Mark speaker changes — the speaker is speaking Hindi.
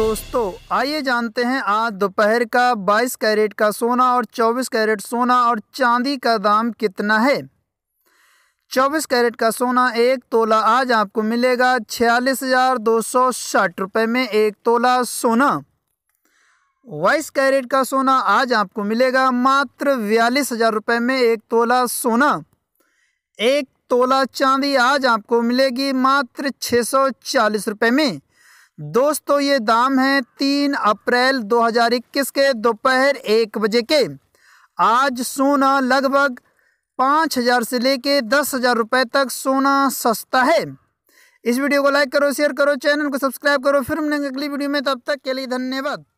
Speaker 1: दोस्तों आइए जानते हैं आज दोपहर का 22 कैरेट का सोना और 24 कैरेट सोना और चांदी का दाम कितना है 24 कैरेट का सोना एक तोला आज आपको मिलेगा छियालीस हज़ार दो सौ साठ रुपये में एक तोला सोना बाईस कैरेट का सोना आज आपको मिलेगा मात्र बयालीस हज़ार रुपये में एक तोला सोना एक तोला चांदी आज आपको मिलेगी मात्र छः सौ चालीस रुपये में दोस्तों ये दाम है तीन अप्रैल 2021 के दोपहर एक बजे के आज सोना लगभग पाँच हज़ार से लेके दस हज़ार रुपये तक सोना सस्ता है इस वीडियो को लाइक करो शेयर करो चैनल को सब्सक्राइब करो फिर मिलेंगे अगली वीडियो में तब तक के लिए धन्यवाद